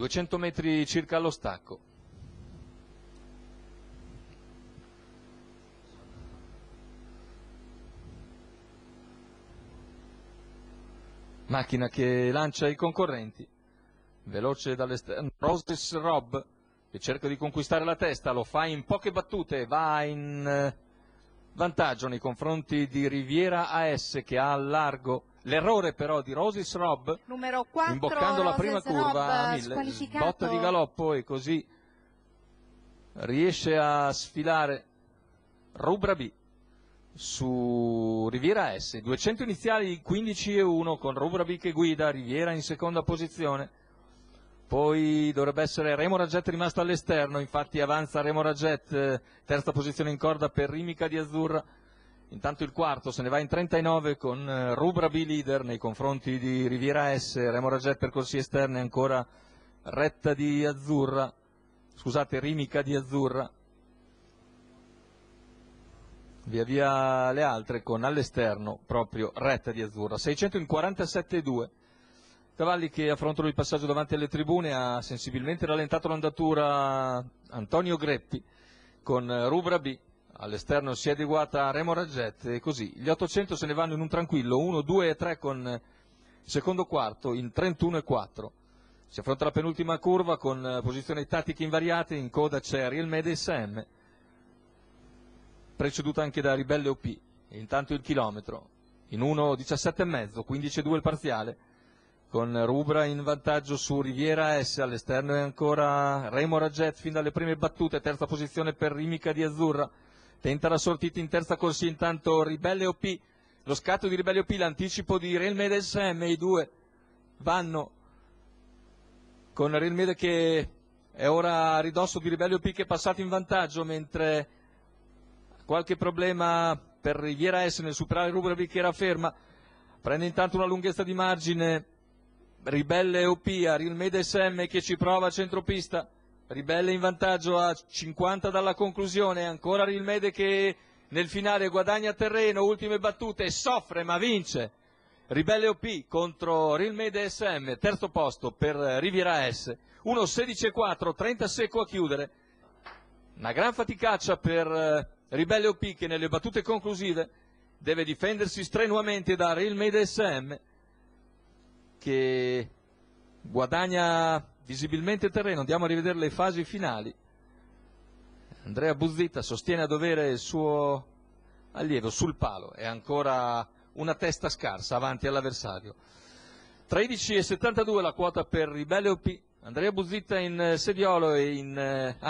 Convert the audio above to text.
200 metri circa allo stacco. Macchina che lancia i concorrenti, veloce dall'esterno, Roses Rob che cerca di conquistare la testa, lo fa in poche battute, va in eh, vantaggio nei confronti di Riviera AS che ha al largo L'errore però di Rosis Rob, 4, imboccando la prima curva a 1000, botta di galoppo e così riesce a sfilare Rubra B su Riviera S. 200 iniziali 15 e 1 con Rubra B che guida, Riviera in seconda posizione. Poi dovrebbe essere Remo Ragget rimasto all'esterno, infatti avanza Remo Ragget, terza posizione in corda per Rimica di Azzurra, Intanto il quarto se ne va in 39 con eh, Rubra B leader nei confronti di Riviera S, Remo Raget per corsie esterne ancora retta di Azzurra, scusate Rimica di Azzurra. Via via le altre con all'esterno proprio retta di Azzurra, 600 in 47,2. Cavalli che affrontano il passaggio davanti alle tribune ha sensibilmente rallentato l'andatura Antonio Greppi con eh, Rubra B all'esterno si è adeguata Remo Raggetti e così gli 800 se ne vanno in un tranquillo 1, 2 e 3 con eh, secondo quarto in 31 e 4. Si affronta la penultima curva con eh, posizioni tattiche invariate, in coda c'è Real Mede SM, preceduta anche da Ribelle OP, intanto il chilometro, in 1, 1.17,5, 15,2 il parziale, con Rubra in vantaggio su Riviera S, all'esterno è ancora Remo Ragget fin dalle prime battute, terza posizione per Rimica di Azzurra, Tenta la sortita in terza corsia intanto Ribelle OP, lo scatto di Ribelle OP, l'anticipo di Realmed SM, i due vanno con Realmed che è ora a ridosso di Ribelle OP che è passato in vantaggio mentre qualche problema per Riviera S nel superare Rubrevi che era ferma, prende intanto una lunghezza di margine Ribelle OP a Realmed SM che ci prova a centropista Ribelle in vantaggio a 50 dalla conclusione, ancora Rilmede che nel finale guadagna terreno, ultime battute, soffre ma vince. Ribelle OP contro Rilmede SM, terzo posto per Riviera S. 1-16-4, 30 secco a chiudere. Una gran faticaccia per eh, Ribelle OP che nelle battute conclusive deve difendersi strenuamente da Rilmede SM che guadagna visibilmente terreno, andiamo a rivedere le fasi finali. Andrea Buzzita sostiene a dovere il suo allievo sul palo, è ancora una testa scarsa avanti all'avversario. 13,72 la quota per i OP, Andrea Buzzita in sediolo e in... Eh,